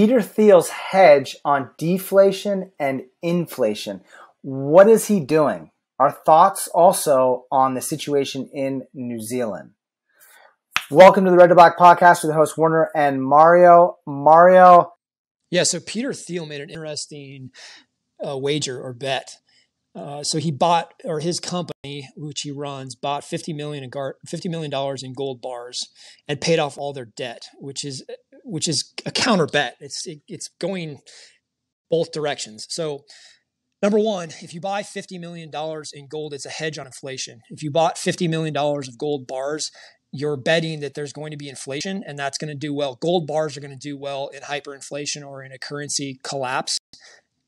Peter Thiel's hedge on deflation and inflation. What is he doing? Our thoughts also on the situation in New Zealand. Welcome to the Red to Black podcast with the host Warner and Mario. Mario. Yeah, so Peter Thiel made an interesting uh, wager or bet. Uh, so he bought, or his company, which he runs, bought fifty million in gar- fifty million dollars in gold bars and paid off all their debt, which is which is a counter bet. It's it, it's going both directions. So Number one, if you buy $50 million in gold, it's a hedge on inflation. If you bought $50 million of gold bars, you're betting that there's going to be inflation and that's going to do well. Gold bars are going to do well in hyperinflation or in a currency collapse.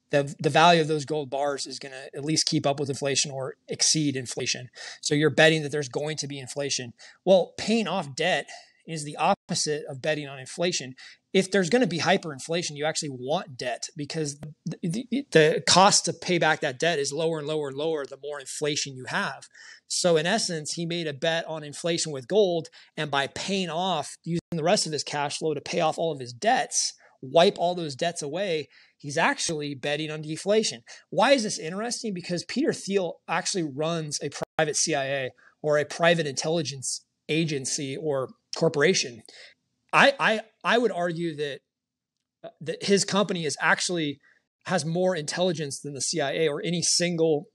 The, the value of those gold bars is going to at least keep up with inflation or exceed inflation. So you're betting that there's going to be inflation. Well, paying off debt is the opposite of betting on inflation. If there's going to be hyperinflation, you actually want debt because the, the, the, cost to pay back that debt is lower and lower and lower the more inflation you have. So, in essence, he made a bet on inflation with gold and by paying off, using the rest of his cash flow to pay off all of his debts, wipe all those debts away, he's actually betting on deflation. Why is this interesting? Because Peter Thiel actually runs a private CIA or a private intelligence agency or corporation. I I I would argue that uh, that his company is actually has more intelligence than the CIA or any single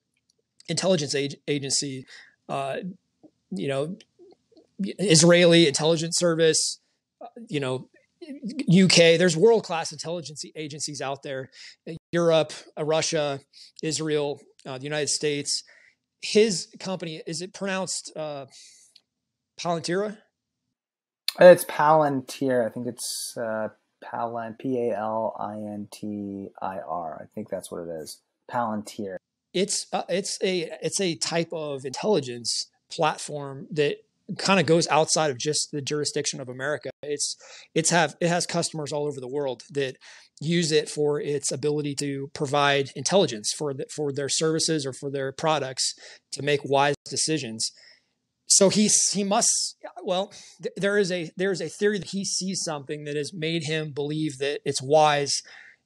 intelligence ag- agency. Uh, you know, Israeli intelligence service. Uh, you know, UK. There's world class intelligence agencies out there. Europe, uh, Russia, Israel, uh, the United States. His company is it pronounced uh, Palantira? It's Palantir. I think it's uh, Palin, P A L I N T I R. I think that's what it is. Palantir. It's uh, it's a it's a type of intelligence platform that kind of goes outside of just the jurisdiction of America. It's it's have it has customers all over the world that use it for its ability to provide intelligence for the, for their services or for their products to make wise decisions so he he must well th- there is a there is a theory that he sees something that has made him believe that it's wise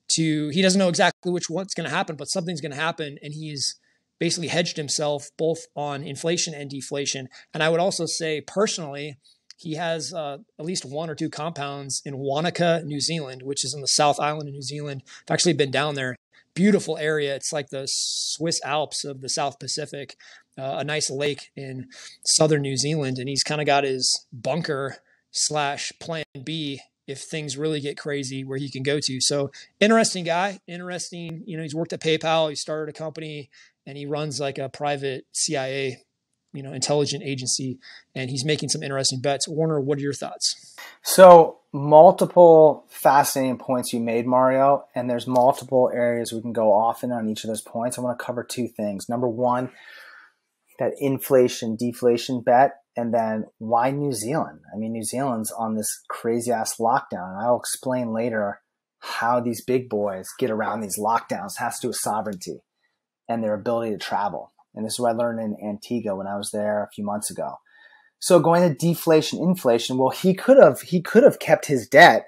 to he doesn't know exactly which what's going to happen but something's going to happen and he's basically hedged himself both on inflation and deflation and i would also say personally he has uh, at least one or two compounds in wanaka new zealand which is in the south island of new zealand i've actually been down there beautiful area it's like the swiss alps of the south pacific uh, a nice lake in southern New Zealand, and he's kind of got his bunker slash plan B if things really get crazy where he can go to. So interesting guy, interesting. You know, he's worked at PayPal, he started a company, and he runs like a private CIA, you know, intelligent agency, and he's making some interesting bets. Warner, what are your thoughts? So multiple fascinating points you made, Mario, and there's multiple areas we can go off in on each of those points. I want to cover two things. Number one, that inflation deflation bet. And then why New Zealand? I mean, New Zealand's on this crazy ass lockdown. I'll explain later how these big boys get around these lockdowns has to do with sovereignty and their ability to travel. And this is what I learned in Antigua when I was there a few months ago. So going to deflation, inflation, well, he could have he could have kept his debt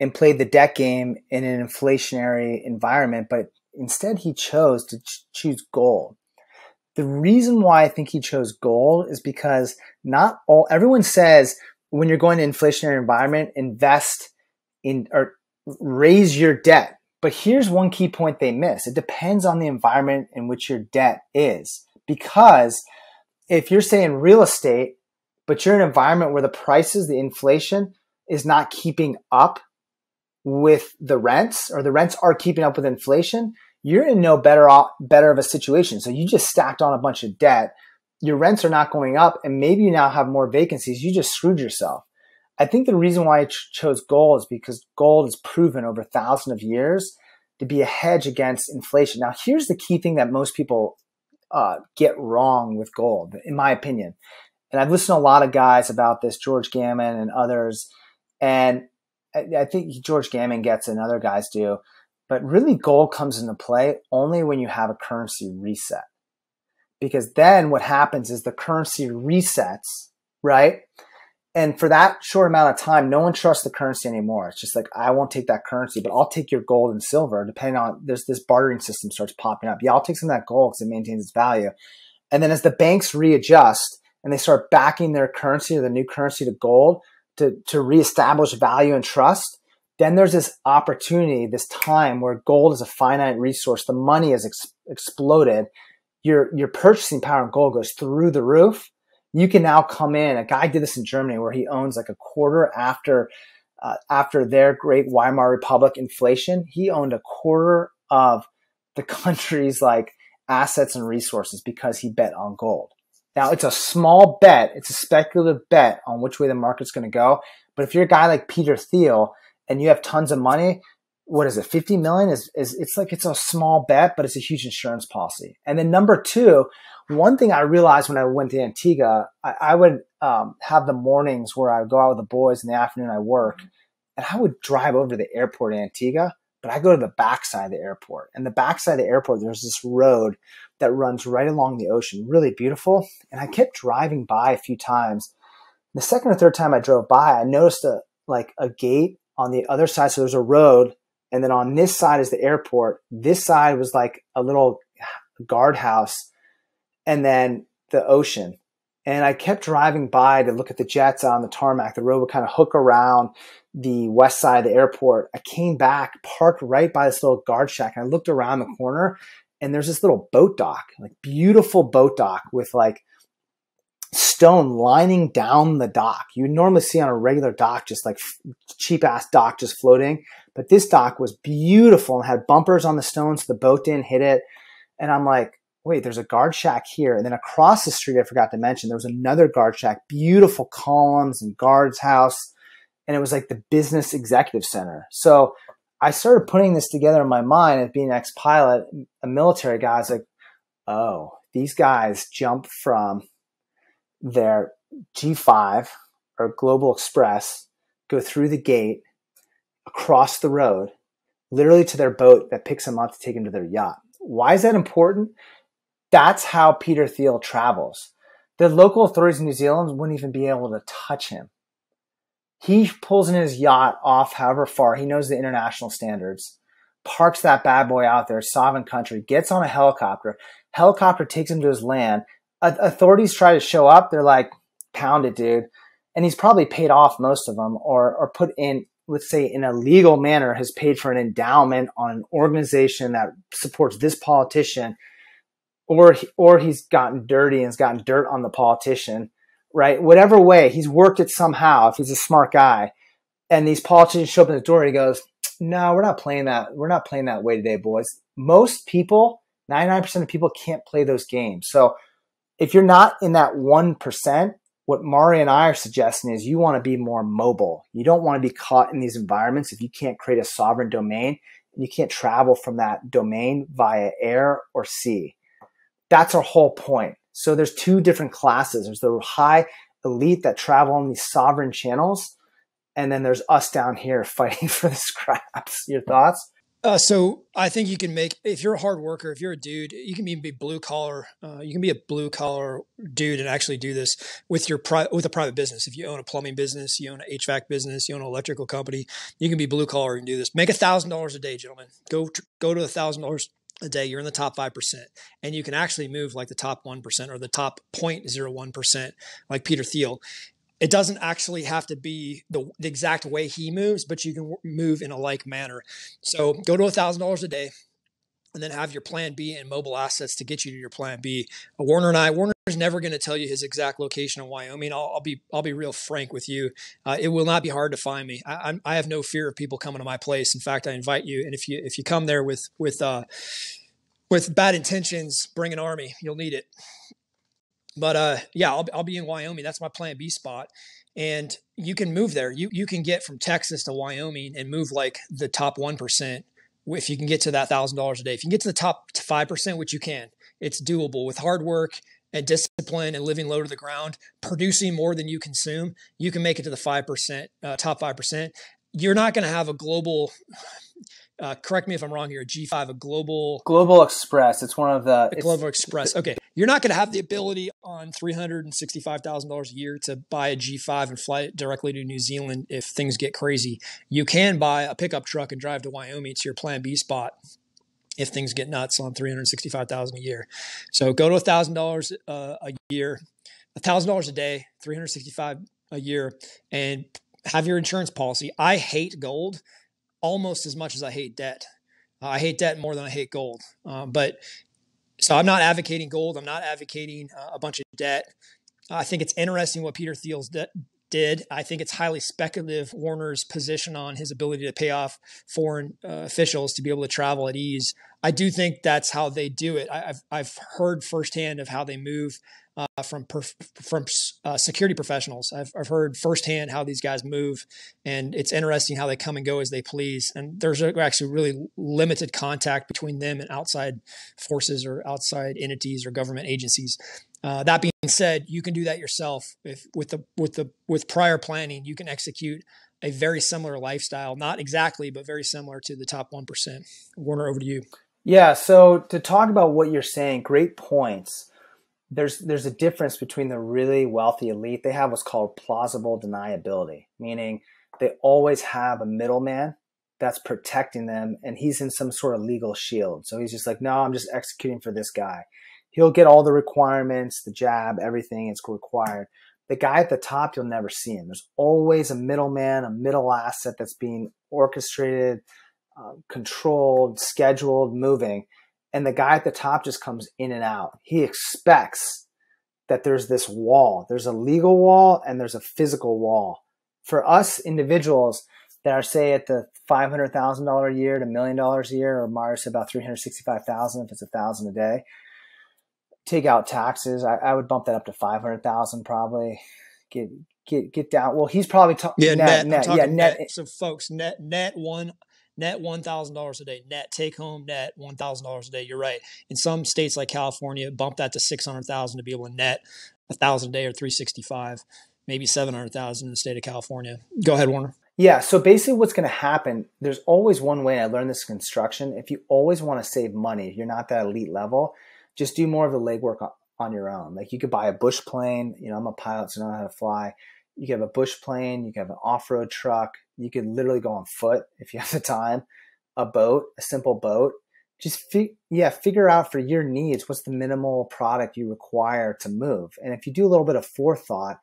and played the debt game in an inflationary environment, but instead he chose to ch- choose gold. The reason why I think he chose gold is because not all everyone says when you're going to inflationary environment, invest in or raise your debt. But here's one key point they miss. It depends on the environment in which your debt is. Because if you're saying real estate, but you're in an environment where the prices, the inflation is not keeping up with the rents or the rents are keeping up with inflation, you're in no better off, better of a situation. So you just stacked on a bunch of debt. Your rents are not going up, and maybe you now have more vacancies. You just screwed yourself. I think the reason why I ch- chose gold is because gold is proven over thousands of years to be a hedge against inflation. Now, here's the key thing that most people uh, get wrong with gold, in my opinion. And I've listened to a lot of guys about this, George Gammon and others. And I, I think George Gammon gets it and other guys do but really, gold comes into play only when you have a currency reset. Because then what happens is the currency resets, right? And for that short amount of time, no one trusts the currency anymore. It's just like, I won't take that currency, but I'll take your gold and silver, depending on there's this bartering system starts popping up. Yeah, I'll take some of that gold because it maintains its value. And then as the banks readjust and they start backing their currency or the new currency to gold to, to reestablish value and trust, then there's this opportunity, this time where gold is a finite resource. The money has ex exploded. Your, your purchasing power in gold goes through the roof. You can now come in. A guy did this in Germany where he owns like a quarter after, uh, after their great Weimar Republic inflation. He owned a quarter of the country's like assets and resources because he bet on gold. Now it's a small bet. It's a speculative bet on which way the market's going to go. But if you're a guy like Peter Thiel, and you have tons of money, what is it? 50 million is, is it's like, it's a small bet, but it's a huge insurance policy. And then number two, one thing I realized when I went to Antigua, I, I would um, have the mornings where I would go out with the boys in the afternoon, I work and I would drive over to the airport in Antigua, but I go to the backside of the airport and the backside of the airport, there's this road that runs right along the ocean, really beautiful. And I kept driving by a few times. The second or third time I drove by, I noticed a, like a gate on the other side. So there's a road. And then on this side is the airport. This side was like a little guardhouse. And then the ocean. And I kept driving by to look at the jets on the tarmac. The road would kind of hook around the west side of the airport. I came back, parked right by this little guard shack, and I looked around the corner, and there's this little boat dock, like beautiful boat dock with like stone lining down the dock. You normally see on a regular dock just like cheap ass dock just floating, but this dock was beautiful and had bumpers on the stone so the boat didn't hit it. And I'm like, wait, there's a guard shack here. And then across the street, I forgot to mention, there was another guard shack, beautiful columns and guards house. And it was like the business executive center. So I started putting this together in my mind as being an ex pilot, a military guy. I was like, oh, these guys jump from their G5 or Global Express, go through the gate, across the road, literally to their boat that picks them up to take them to their yacht. Why is that important? That's how Peter Thiel travels. The local authorities in New Zealand wouldn't even be able to touch him. He pulls in his yacht off however far. He knows the international standards, parks that bad boy out there, sovereign country, gets on a helicopter. Helicopter takes him to his land authorities try to show up, they're like, pound it, dude. And he's probably paid off most of them or, or put in, let's say, in a legal manner, has paid for an endowment on an organization that supports this politician. Or, or he's gotten dirty and has gotten dirt on the politician, right? Whatever way, he's worked it somehow if he's a smart guy. And these politicians show up at the door and he goes, No, we're not playing that. We're not playing that way today, boys. Most people, 99% of people can't play those games. So if you're not in that 1%, what Mari and I are suggesting is you want to be more mobile. You don't want to be caught in these environments if you can't create a sovereign domain and you can't travel from that domain via air or sea. That's our whole point. So there's two different classes. There's the high elite that travel on these sovereign channels, and then there's us down here fighting for the scraps. Your thoughts? Uh, so I think you can make if you're a hard worker, if you're a dude, you can be, be blue collar. Uh, you can be a blue collar dude and actually do this with your pri- with a private business. If you own a plumbing business, you own an HVAC business, you own an electrical company, you can be blue collar and do this. Make a thousand dollars a day, gentlemen. Go tr- go to a thousand dollars a day. You're in the top five percent, and you can actually move like the top one percent or the top 0.01 percent, like Peter Thiel, it doesn't actually have to be the, the, exact way he moves, but you can move in a like manner. So go to a $1,000 a day and then have your plan B and mobile assets to get you to your plan B. Warner and I, Warner's never going to tell you his exact location in Wyoming. I'll, I'll be, I'll be real frank with you. Uh, it will not be hard to find me. I, I, have no fear of people coming to my place. In fact, I invite you. And if you, if you come there with, with, uh, with bad intentions, bring an army. You'll need it but uh, yeah, I'll, I'll be in Wyoming. That's my plan B spot. And you can move there. You, you can get from Texas to Wyoming and move like the top 1% if you can get to that $1,000 a day. If you can get to the top 5%, which you can, it's doable with hard work and discipline and living low to the ground, producing more than you consume, you can make it to the 5%, uh, top 5%. You're not going to have a global. Uh, correct me if I'm wrong here. G5, a global global express. It's one of the global express. Okay, you're not going to have the ability on $365,000 a year to buy a G5 and fly it directly to New Zealand if things get crazy. You can buy a pickup truck and drive to Wyoming to your plan B spot if things get nuts on 365,000 a year. So go to $1,000 uh, a year, $1,000 a day, 365 a year and have your insurance policy. I hate gold almost as much as I hate debt. I hate debt more than I hate gold. Uh, but so I'm not advocating gold. I'm not advocating uh, a bunch of debt. I think it's interesting what Peter Thiel's de- did. I think it's highly speculative Warner's position on his ability to pay off foreign uh, officials to be able to travel at ease. I do think that's how they do it. I, have I've heard firsthand of how they move uh, from perf- from uh, security professionals. I've, I've heard firsthand how these guys move, and it's interesting how they come and go as they please. And there's actually really limited contact between them and outside forces or outside entities or government agencies. Uh, that being said, you can do that yourself if with the with the with prior planning, you can execute a very similar lifestyle, not exactly, but very similar to the top one percent. Warner, over to you. Yeah. So to talk about what you're saying, great points there's there's a difference between the really wealthy elite. They have what's called plausible deniability, meaning they always have a middleman that's protecting them, and he's in some sort of legal shield. So he's just like, no, I'm just executing for this guy. He'll get all the requirements, the jab, everything it's required. The guy at the top, you'll never see him. There's always a middleman, a middle asset that's being orchestrated, uh, controlled, scheduled, moving and the guy at the top just comes in and out. He expects that there's this wall. There's a legal wall and there's a physical wall. For us individuals that are say at the five hundred thousand dollar a year to million dollars a year, or Mars about three hundred sixty five thousand if it's a thousand a day. Take out taxes. I, I would bump that up to five hundred thousand probably. Get get get down. Well, he's probably talking yeah, net, net, net. yeah, net. net. So folks, net net one net $1,000 a day, net take home, net $1,000 a day. You're right. In some states like California, bump that to 600,000 to be able to net a thousand a day or 365, maybe 700,000 in the state of California. Go ahead, Warner. Yeah. So basically, what's going to happen, there's always one way I learned this construction. If you always want to save money, if you're not that elite level, just do more of the legwork on your own. Like you could buy a bush plane. You know, I'm a pilot, so I know how to fly. You could have a bush plane, you could have an off road truck, you could literally go on foot if you have the time, a boat, a simple boat. Just fi- yeah, figure out for your needs what's the minimal product you require to move. And if you do a little bit of forethought,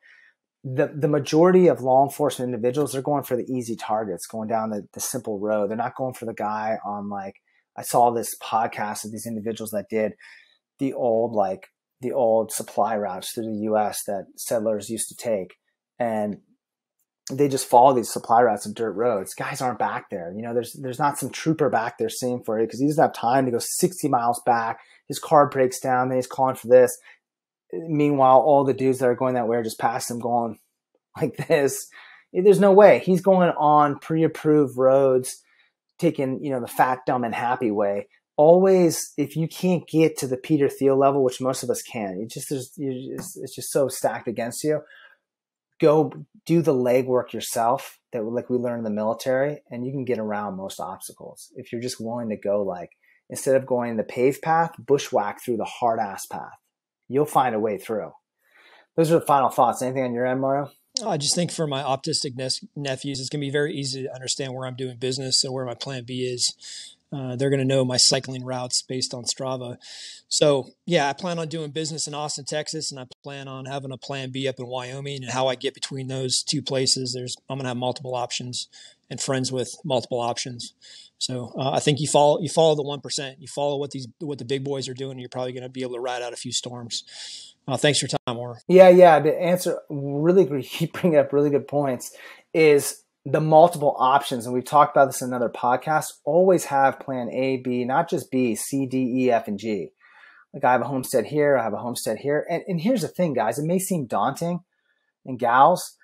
the, the majority of law enforcement individuals they're going for the easy targets, going down the, the simple road. They're not going for the guy on like I saw this podcast of these individuals that did the old like the old supply routes through the U.S. that settlers used to take and they just follow these supply routes and dirt roads. Guys aren't back there. You know, there's there's not some trooper back there seeing for you because he doesn't have time to go 60 miles back. His car breaks down, then he's calling for this. Meanwhile, all the dudes that are going that way are just past him going like this. Eh, there's no way. He's going on pre-approved roads, taking, you know, the fat, dumb, and happy way. Always, if you can't get to the Peter Thiel level, which most of us can, it just, there's, it's just so stacked against you go do the legwork yourself that like we learn in the military and you can get around most obstacles if you're just willing to go like instead of going the paved path bushwhack through the hard ass path you'll find a way through those are the final thoughts anything on your end mario oh, i just think for my autistic nephews it's going to be very easy to understand where i'm doing business and where my plan b is uh, they're going to know my cycling routes based on Strava. So, yeah, I plan on doing business in Austin, Texas, and I plan on having a plan B up in Wyoming. And how I get between those two places, there's I'm going to have multiple options and friends with multiple options. So, uh, I think you follow you follow the one percent, you follow what these what the big boys are doing. you're probably going to be able to ride out a few storms. Uh, thanks for your time, Or. Yeah, yeah. The answer, really, you bring up really good points. Is the multiple options, and we've talked about this in another podcast, always have plan A, B, not just B, C, D, E, F, and G. Like I have a homestead here, I have a homestead here. And, and here's the thing, guys, it may seem daunting and gals,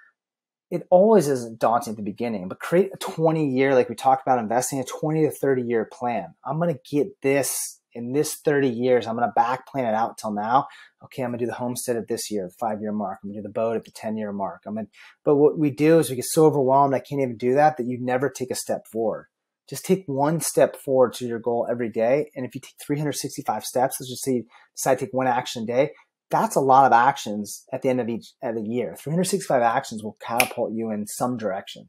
it always is daunting at the beginning, but create a 20 year, like we talked about investing, a 20 to 30 year plan. I'm going to get this in this 30 years, I'm going to back plan it out till now. Okay, I'm going to do the homestead at this year, the five year mark. I'm going to do the boat at the 10 year mark. I'm going but what we do is we get so overwhelmed, I can't even do that, that you never take a step forward. Just take one step forward to your goal every day. And if you take 365 steps, let's just say you decide to take one action a day, that's a lot of actions at the end of each of the year. 365 actions will catapult you in some direction.